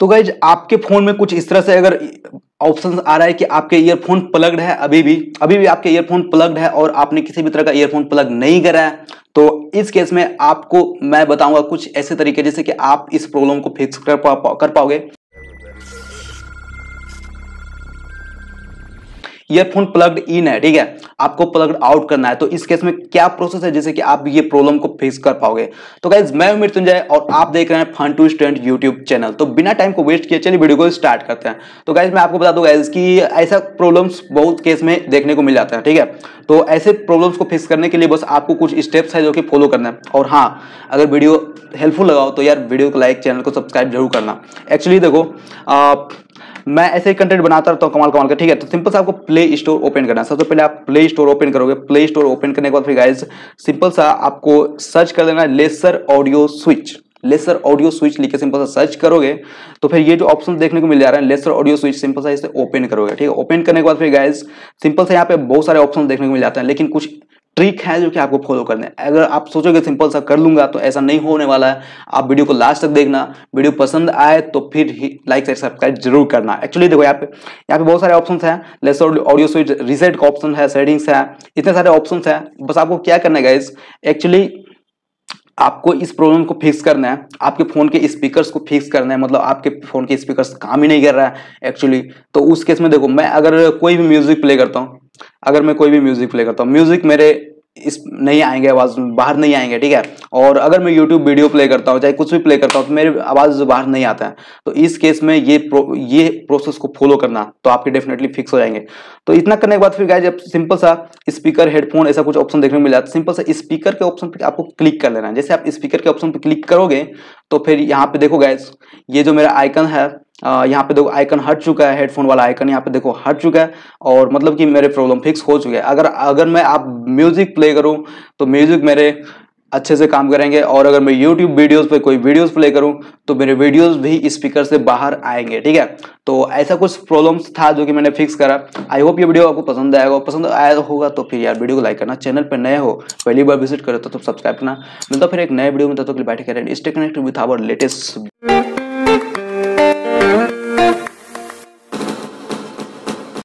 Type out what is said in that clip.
तो गाइज आपके फोन में कुछ इस तरह से अगर ऑप्शन आ रहा है कि आपके ईयरफोन प्लग्ड है अभी भी अभी भी आपके ईयरफोन प्लग्ड है और आपने किसी भी तरह का ईयरफोन प्लग नहीं करा है तो इस केस में आपको मैं बताऊंगा कुछ ऐसे तरीके जैसे कि आप इस प्रॉब्लम को फिक्स कर पा, कर पाओगे ईयरफोन प्लग्ड इन है ठीक है आपको प्लग्ड आउट करना है तो इस केस में क्या प्रोसेस है जिससे कि आप ये प्रॉब्लम को फेस कर पाओगे तो गाइज मैं हूं मृत्युंजय और आप देख रहे हैं fun to student YouTube channel तो बिना टाइम को वेस्ट किए चलिए वीडियो को स्टार्ट करते हैं तो गाइज मैं आपको बता दूंगा गाइज ऐसा प्रॉब्लम्स बहुत केस में देखने को मिल जाता है ठीक है तो ऐसे प्रॉब्लम्स को फेस करने के लिए बस आपको कुछ स्टेप्स है जो कि फॉलो करना है और हाँ अगर वीडियो हेल्पफुल लगाओ तो यार वीडियो को लाइक चैनल को सब्सक्राइब जरूर करना एक्चुअली देखो मैं ऐसे ही कंटेंट बनाता रहता हूँ कमाल कमाल का ठीक है तो सिंपल से आपको प्ले स्टोर ओपन करना है सबसे पहले आप प्ले स्टोर ओपन करोगे प्ले स्टोर ओपन करने के बाद फिर गाइज सिंपल सा आपको सर्च कर देना laser audio switch laser audio switch लिख के सिंपल सा सर्च करोगे तो फिर ये जो ऑप्शन देखने को मिल जा रहा है लेसर ऑडियो स्विच सिंपल सा इसे ओपन करोगे ठीक है ओपन करने के बाद फिर गाइज सिंपल से यहाँ पे बहुत सारे ऑप्शन देखने को मिल जाते हैं लेकिन कुछ ट्रिक है जो कि आपको फॉलो करने है अगर आप सोचोगे सिंपल सा कर लूंगा तो ऐसा नहीं होने वाला है आप वीडियो को लास्ट तक देखना वीडियो पसंद आए तो फिर ही लाइक से सब्सक्राइब जरूर करना एक्चुअली देखो यहाँ पे यहाँ पे बहुत सारे ऑप्शन है लेस ऑडियो स्विच रिसेट का ऑप्शन है सेटिंग्स है इतने सारे ऑप्शन है बस आपको क्या करना है एक्चुअली आपको इस प्रॉब्लम को फिक्स करना है आपके फ़ोन के स्पीकर्स को फिक्स करना है मतलब आपके फ़ोन के स्पीकर्स काम ही नहीं कर रहा है एक्चुअली तो उस केस में देखो मैं अगर कोई भी म्यूज़िक प्ले करता हूँ अगर मैं कोई भी म्यूज़िक प्ले करता हूँ म्यूज़िक मेरे इस नहीं आएंगे आवाज़ बाहर नहीं आएंगे ठीक है और अगर मैं यूट्यूब वीडियो प्ले करता हूँ चाहे कुछ भी प्ले करता हूँ तो मेरी आवाज़ बाहर नहीं आता है तो इस केस में ये प्रो, ये प्रोसेस को फॉलो करना तो आपके डेफिनेटली फिक्स हो जाएंगे तो इतना करने के बाद फिर गाय जब सिंपल सा स्पीकर हेडफोन ऐसा कुछ ऑप्शन देखने को मिल जाता सिंपल सा स्पीकर के ऑप्शन पर आपको क्लिक कर लेना है जैसे आप स्पीकर के ऑप्शन पर क्लिक करोगे तो फिर यहाँ पे देखो गैस ये जो मेरा आइकन है यहाँ पे देखो आइकन हट चुका है हेडफोन वाला आइकन यहाँ पे देखो हट चुका है और मतलब कि मेरे प्रॉब्लम फिक्स हो चुके हैं अगर अगर मैं आप म्यूजिक प्ले करूँ तो म्यूजिक मेरे अच्छे से काम करेंगे और अगर मैं YouTube वीडियोस पे कोई वीडियोस प्ले करूं तो मेरे वीडियोस भी स्पीकर से बाहर आएंगे ठीक है तो ऐसा कुछ प्रॉब्लम्स था जो कि मैंने फिक्स करा आई होप ये वीडियो आपको पसंद आएगा पसंद आया तो होगा तो फिर यार वीडियो को लाइक करना चैनल पर नए हो पहली बार विजिट करो तो, तो सब्सक्राइब करना मिलता तो फिर एक नए वीडियो में तो बैठे current connect with our latest